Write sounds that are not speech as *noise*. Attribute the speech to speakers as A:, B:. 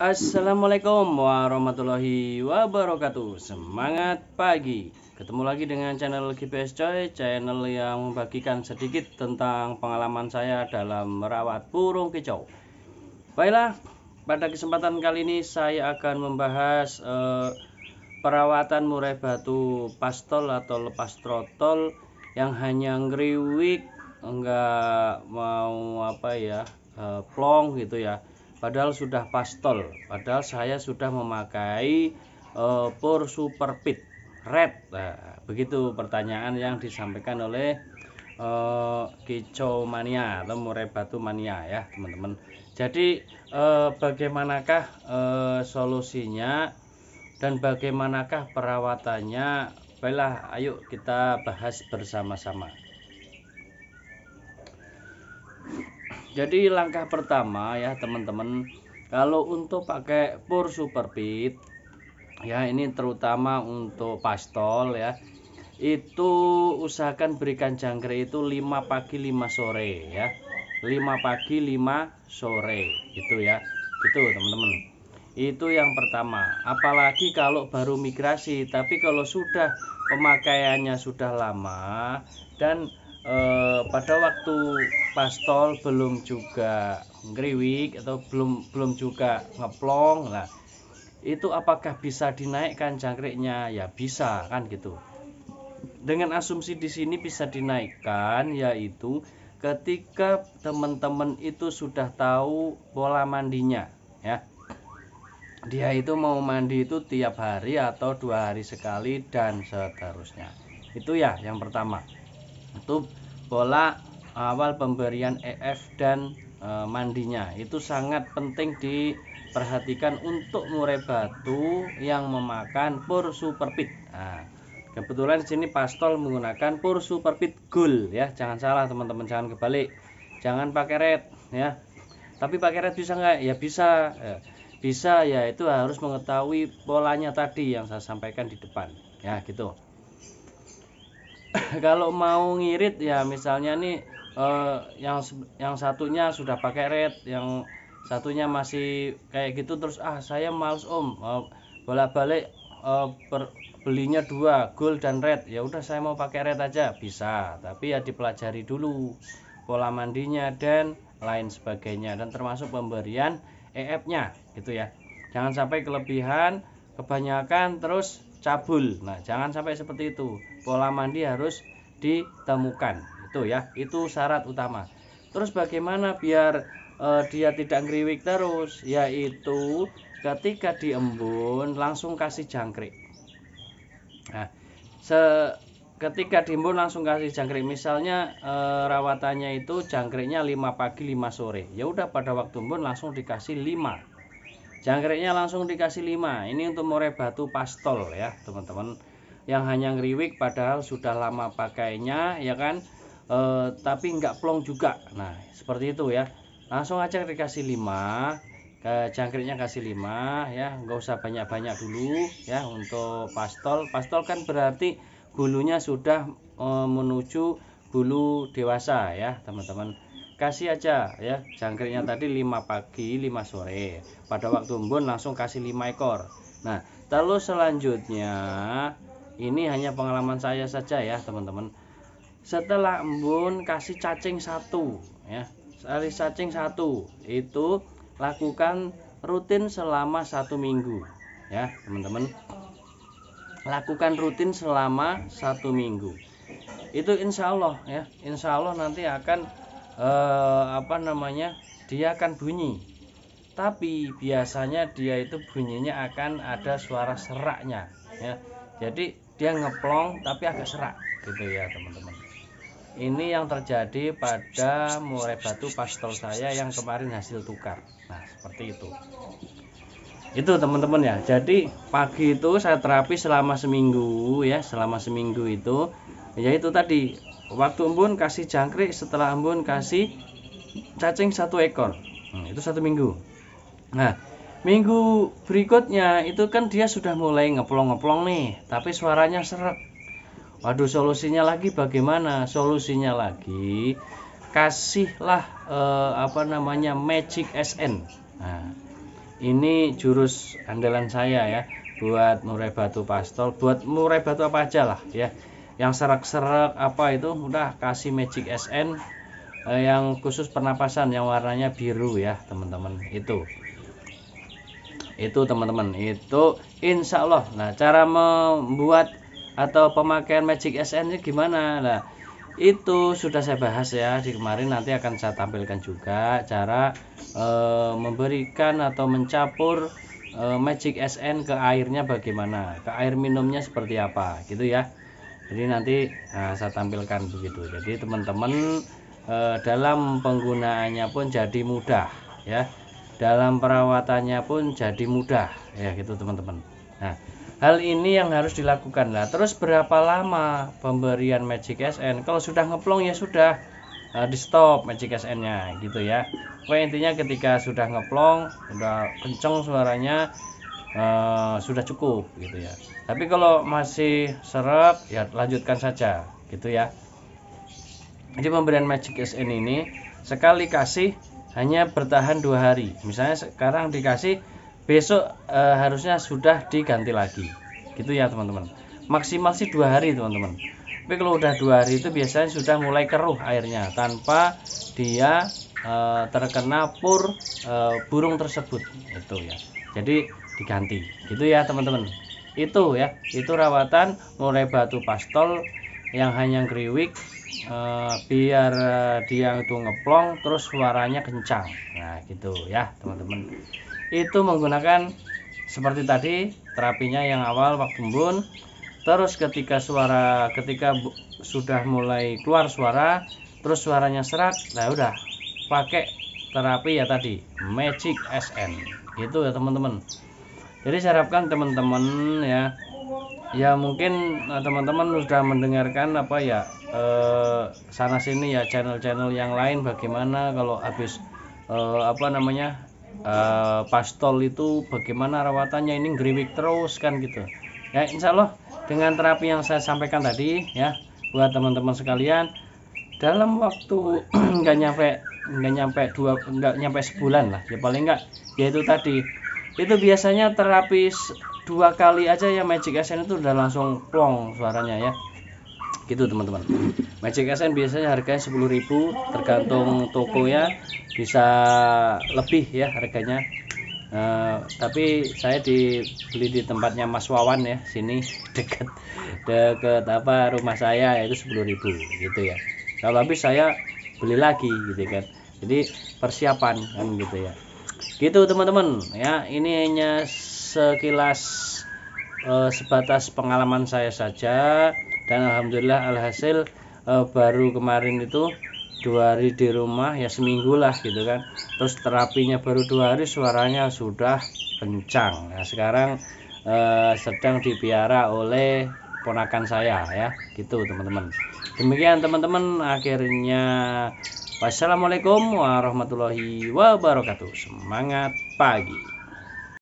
A: Assalamualaikum warahmatullahi wabarakatuh Semangat pagi Ketemu lagi dengan channel GPS Coy Channel yang membagikan sedikit tentang pengalaman saya dalam merawat burung kicau Baiklah, pada kesempatan kali ini saya akan membahas eh, Perawatan murai batu pastol atau lepas trotol Yang hanya ngeriwik Enggak mau apa ya eh, Plong gitu ya padahal sudah pastol padahal saya sudah memakai uh, pur super pit red nah, begitu pertanyaan yang disampaikan oleh uh, eh, kicau mania atau murai batu mania ya teman-teman jadi uh, bagaimanakah uh, solusinya dan bagaimanakah perawatannya baiklah ayo kita bahas bersama-sama jadi langkah pertama ya teman-teman kalau untuk pakai pur super pit ya ini terutama untuk pastol ya itu usahakan berikan jangkrik itu 5 pagi 5 sore ya 5 pagi 5 sore itu ya itu teman-teman itu yang pertama apalagi kalau baru migrasi tapi kalau sudah pemakaiannya sudah lama dan eh, pada waktu pastol belum juga ngeriwik atau belum belum juga ngeplong lah itu apakah bisa dinaikkan jangkriknya ya bisa kan gitu dengan asumsi di sini bisa dinaikkan yaitu ketika teman-teman itu sudah tahu pola mandinya ya dia itu mau mandi itu tiap hari atau dua hari sekali dan seterusnya itu ya yang pertama itu pola eh, awal pemberian EF dan e, mandinya itu sangat penting diperhatikan untuk murai batu yang memakan pur superpit nah, kebetulan sini pastol menggunakan pur superpit gold ya jangan salah teman-teman jangan kebalik jangan pakai red ya tapi pakai red bisa nggak ya bisa ya. bisa ya itu harus mengetahui polanya tadi yang saya sampaikan di depan ya gitu *laughs* kalau mau ngirit ya misalnya nih eh, yang yang satunya sudah pakai red yang satunya masih kayak gitu terus ah saya males om eh, bolak-balik eh, per, belinya dua gold dan red ya udah saya mau pakai red aja bisa tapi ya dipelajari dulu pola mandinya dan lain sebagainya dan termasuk pemberian EF nya gitu ya jangan sampai kelebihan kebanyakan terus cabul. Nah, jangan sampai seperti itu. Pola mandi harus ditemukan. Itu ya, itu syarat utama. Terus bagaimana biar uh, dia tidak ngeriwik terus? Yaitu ketika diembun langsung kasih jangkrik. Nah, se ketika diembun langsung kasih jangkrik misalnya e, rawatannya itu jangkriknya 5 pagi 5 sore ya udah pada waktu embun langsung dikasih 5 Jangkriknya langsung dikasih 5. Ini untuk murai batu pastol ya, teman-teman. Yang hanya ngeriwik padahal sudah lama pakainya ya kan. E, tapi nggak plong juga. Nah, seperti itu ya. Langsung aja dikasih 5. Ke jangkriknya kasih 5 ya, nggak usah banyak-banyak dulu ya untuk pastol. Pastol kan berarti bulunya sudah e, menuju bulu dewasa ya, teman-teman kasih aja ya jangkriknya tadi 5 pagi 5 sore pada waktu embun langsung kasih 5 ekor nah lalu selanjutnya ini hanya pengalaman saya saja ya teman-teman setelah embun kasih cacing satu ya sehari cacing satu itu lakukan rutin selama satu minggu ya teman-teman lakukan rutin selama satu minggu itu insya Allah ya insya Allah nanti akan eh, apa namanya dia akan bunyi tapi biasanya dia itu bunyinya akan ada suara seraknya ya jadi dia ngeplong tapi agak serak gitu ya teman-teman ini yang terjadi pada murai batu pastel saya yang kemarin hasil tukar nah seperti itu itu teman-teman ya jadi pagi itu saya terapi selama seminggu ya selama seminggu itu ya itu tadi waktu embun kasih jangkrik setelah embun kasih cacing satu ekor hmm, itu satu minggu nah minggu berikutnya itu kan dia sudah mulai ngeplong-ngeplong nih tapi suaranya serak waduh solusinya lagi bagaimana solusinya lagi kasihlah eh, apa namanya magic SN nah ini jurus andalan saya ya buat murai batu pastol buat murai batu apa aja lah ya yang serak-serak apa itu udah kasih Magic SN eh, yang khusus pernapasan yang warnanya biru ya teman-teman itu itu teman-teman itu insya Allah nah cara membuat atau pemakaian Magic SN nya gimana nah itu sudah saya bahas ya di kemarin nanti akan saya tampilkan juga cara e, memberikan atau mencampur e, Magic SN ke airnya bagaimana ke air minumnya seperti apa gitu ya jadi nanti nah, saya tampilkan begitu jadi teman-teman eh, dalam penggunaannya pun jadi mudah ya dalam perawatannya pun jadi mudah ya gitu teman-teman nah hal ini yang harus dilakukan lah terus berapa lama pemberian Magic SN kalau sudah ngeplong ya sudah eh, di stop Magic SN nya gitu ya Pokoknya intinya ketika sudah ngeplong sudah kenceng suaranya uh, sudah cukup gitu ya. Tapi kalau masih serap ya lanjutkan saja gitu ya. Jadi pemberian Magic SN ini sekali kasih hanya bertahan dua hari. Misalnya sekarang dikasih besok uh, harusnya sudah diganti lagi. Gitu ya teman-teman. Maksimal sih dua hari teman-teman. Tapi kalau udah dua hari itu biasanya sudah mulai keruh airnya tanpa dia e, terkena pur e, burung tersebut itu ya. Jadi diganti gitu ya teman-teman itu ya itu rawatan mulai batu pastol yang hanya geriwik e, eh, biar eh, dia itu ngeplong terus suaranya kencang nah gitu ya teman-teman itu menggunakan seperti tadi terapinya yang awal waktu embun terus ketika suara ketika sudah mulai keluar suara terus suaranya serak nah udah pakai terapi ya tadi magic SN gitu ya teman-teman jadi saya harapkan teman-teman ya ya mungkin eh, teman-teman sudah mendengarkan apa ya eh, sana sini ya channel-channel yang lain bagaimana kalau habis eh, apa namanya eh, pastol itu bagaimana rawatannya ini gerimik terus kan gitu ya insya Allah dengan terapi yang saya sampaikan tadi ya buat teman-teman sekalian dalam waktu *clears throat* nggak nyampe nggak nyampe dua nggak nyampe sebulan lah ya paling nggak yaitu tadi itu biasanya terapis dua kali aja ya Magic SN itu udah langsung plong suaranya ya gitu teman-teman Magic SN biasanya harganya 10.000 tergantung toko ya bisa lebih ya harganya Uh, tapi saya dibeli di tempatnya Mas Wawan ya sini *laughs* dekat dekat apa rumah saya itu 10.000 gitu ya kalau habis saya beli lagi gitu kan jadi persiapan kan gitu ya gitu teman-teman ya ini hanya sekilas uh, sebatas pengalaman saya saja dan alhamdulillah alhasil uh, baru kemarin itu dua hari di rumah ya seminggu lah gitu kan terus terapinya baru dua hari suaranya sudah kencang nah sekarang eh, sedang dipiara oleh ponakan saya ya gitu teman-teman demikian teman-teman akhirnya Wassalamualaikum warahmatullahi wabarakatuh. Semangat pagi.